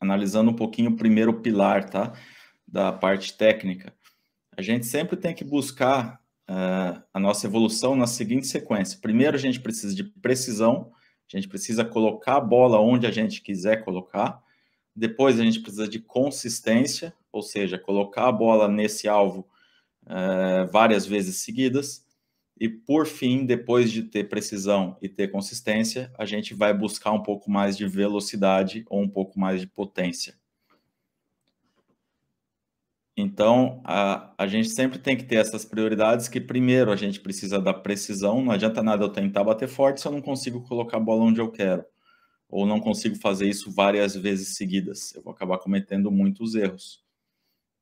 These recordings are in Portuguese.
analisando um pouquinho o primeiro pilar, tá? Da parte técnica. A gente sempre tem que buscar uh, a nossa evolução na seguinte sequência. Primeiro, a gente precisa de precisão, a gente precisa colocar a bola onde a gente quiser colocar. Depois, a gente precisa de consistência, ou seja, colocar a bola nesse alvo uh, várias vezes seguidas. E por fim, depois de ter precisão e ter consistência, a gente vai buscar um pouco mais de velocidade ou um pouco mais de potência. Então, a, a gente sempre tem que ter essas prioridades que primeiro a gente precisa da precisão, não adianta nada eu tentar bater forte se eu não consigo colocar a bola onde eu quero, ou não consigo fazer isso várias vezes seguidas, eu vou acabar cometendo muitos erros.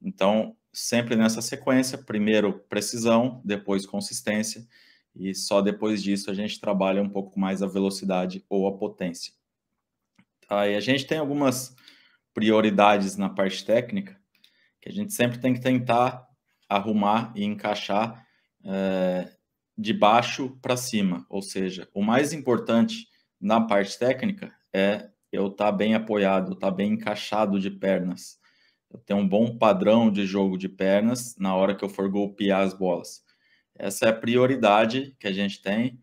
Então, sempre nessa sequência, primeiro precisão, depois consistência, e só depois disso a gente trabalha um pouco mais a velocidade ou a potência. Tá? E a gente tem algumas prioridades na parte técnica que a gente sempre tem que tentar arrumar e encaixar é, de baixo para cima, ou seja, o mais importante na parte técnica é eu estar tá bem apoiado, estar tá bem encaixado de pernas, eu ter um bom padrão de jogo de pernas na hora que eu for golpear as bolas. Essa é a prioridade que a gente tem.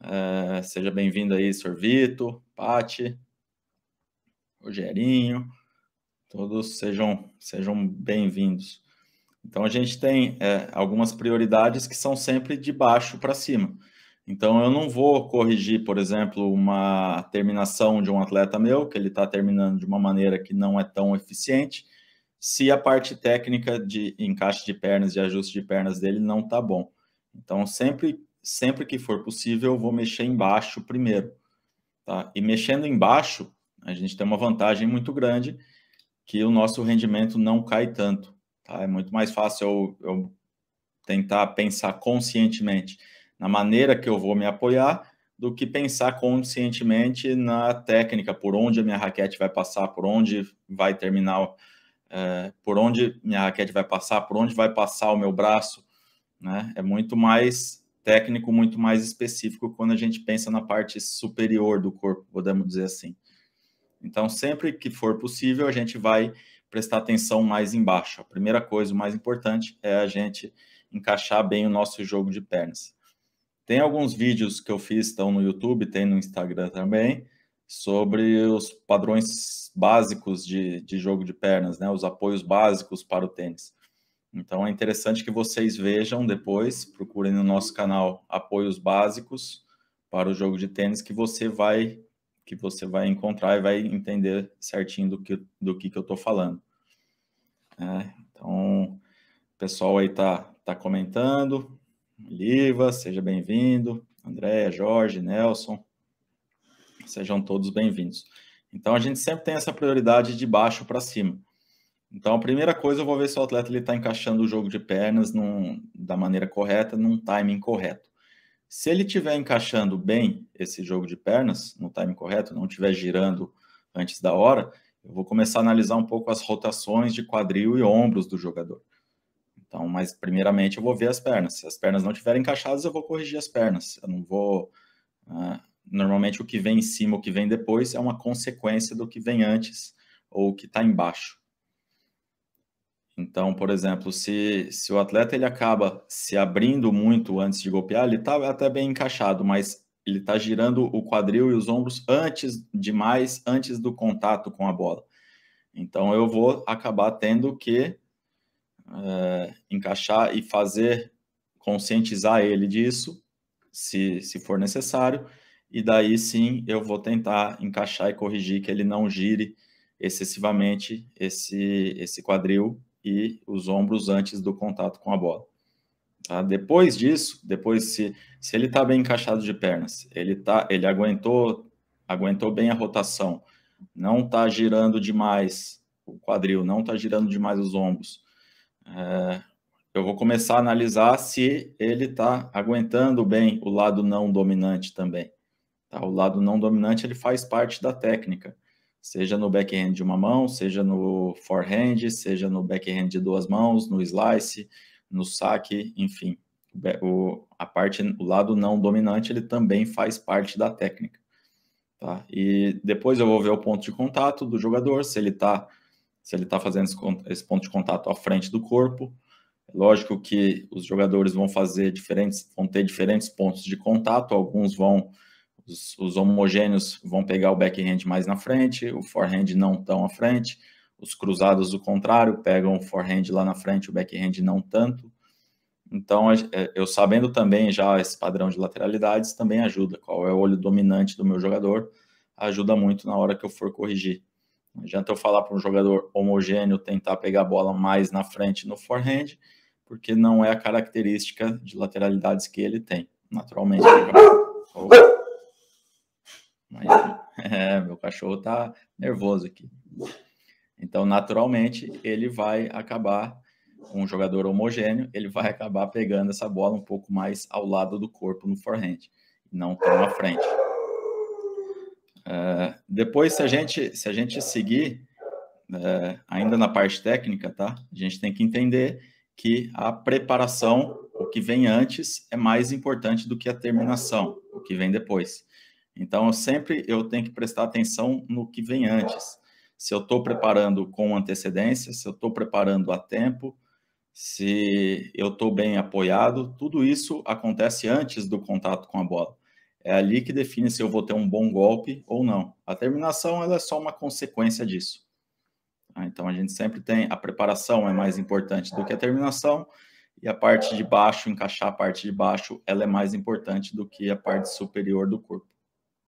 É, seja bem-vindo aí, Sorvito, Pati, Rogerinho, todos sejam, sejam bem-vindos. Então a gente tem é, algumas prioridades que são sempre de baixo para cima. Então eu não vou corrigir, por exemplo, uma terminação de um atleta meu, que ele está terminando de uma maneira que não é tão eficiente se a parte técnica de encaixe de pernas e ajuste de pernas dele não está bom. Então, sempre, sempre que for possível, eu vou mexer embaixo primeiro. Tá? E mexendo embaixo, a gente tem uma vantagem muito grande que o nosso rendimento não cai tanto. Tá? É muito mais fácil eu, eu tentar pensar conscientemente na maneira que eu vou me apoiar do que pensar conscientemente na técnica, por onde a minha raquete vai passar, por onde vai terminar é, por onde minha raquete vai passar, por onde vai passar o meu braço, né? É muito mais técnico, muito mais específico quando a gente pensa na parte superior do corpo, podemos dizer assim. Então, sempre que for possível, a gente vai prestar atenção mais embaixo. A primeira coisa, o mais importante, é a gente encaixar bem o nosso jogo de pernas. Tem alguns vídeos que eu fiz, estão no YouTube, tem no Instagram também, sobre os padrões básicos de, de jogo de pernas, né? Os apoios básicos para o tênis. Então é interessante que vocês vejam depois, procurem no nosso canal apoios básicos para o jogo de tênis que você vai que você vai encontrar e vai entender certinho do que do que, que eu estou falando. É, então o pessoal aí tá tá comentando. Liva, seja bem-vindo. Andréia, Jorge, Nelson. Sejam todos bem-vindos. Então a gente sempre tem essa prioridade de baixo para cima. Então a primeira coisa eu vou ver se o atleta ele está encaixando o jogo de pernas num, da maneira correta, num timing correto. Se ele estiver encaixando bem esse jogo de pernas no timing correto, não estiver girando antes da hora, eu vou começar a analisar um pouco as rotações de quadril e ombros do jogador. Então, mas primeiramente eu vou ver as pernas. Se as pernas não estiverem encaixadas, eu vou corrigir as pernas. Eu não vou uh, Normalmente o que vem em cima, o que vem depois, é uma consequência do que vem antes ou o que está embaixo. Então, por exemplo, se, se o atleta ele acaba se abrindo muito antes de golpear, ele está até bem encaixado, mas ele está girando o quadril e os ombros antes demais, antes do contato com a bola. Então, eu vou acabar tendo que eh, encaixar e fazer conscientizar ele disso, se, se for necessário, e daí sim eu vou tentar encaixar e corrigir que ele não gire excessivamente esse, esse quadril e os ombros antes do contato com a bola. Tá? Depois disso, depois se, se ele está bem encaixado de pernas, ele tá, ele aguentou aguentou bem a rotação, não está girando demais o quadril, não está girando demais os ombros. É, eu vou começar a analisar se ele está aguentando bem o lado não dominante também. Tá? O lado não dominante ele faz parte da técnica, seja no backhand de uma mão, seja no forehand, seja no backhand de duas mãos, no slice, no saque, enfim. O, a parte, o lado não dominante ele também faz parte da técnica. Tá? E depois eu vou ver o ponto de contato do jogador, se ele está se ele está fazendo esse ponto de contato à frente do corpo, Lógico que os jogadores vão fazer diferentes, vão ter diferentes pontos de contato, alguns vão os, os, homogêneos vão pegar o backhand mais na frente, o forehand não tão à frente. Os cruzados, o contrário, pegam o forehand lá na frente, o backhand não tanto. Então, é, eu sabendo também já esse padrão de lateralidades também ajuda. Qual é o olho dominante do meu jogador? Ajuda muito na hora que eu for corrigir. Não adianta eu falar para um jogador homogêneo tentar pegar a bola mais na frente no forehand, porque não é a característica de lateralidades que ele tem, naturalmente. Oh. Mas, é, meu cachorro tá nervoso aqui. Então, naturalmente, ele vai acabar, um jogador homogêneo, ele vai acabar pegando essa bola um pouco mais ao lado do corpo no forehand, não tão à frente. Uh, depois, se a gente, se a gente seguir, uh, ainda na parte técnica, tá? A gente tem que entender que a preparação, o que vem antes, é mais importante do que a terminação, o que vem depois. Então, eu sempre eu tenho que prestar atenção no que vem antes. Se eu estou preparando com antecedência, se eu estou preparando a tempo, se eu estou bem apoiado, tudo isso acontece antes do contato com a bola. É ali que define se eu vou ter um bom golpe ou não. A terminação ela é só uma consequência disso. Ah, então a gente sempre tem a preparação é mais importante do que a terminação e a parte de baixo encaixar a parte de baixo ela é mais importante do que a parte superior do corpo.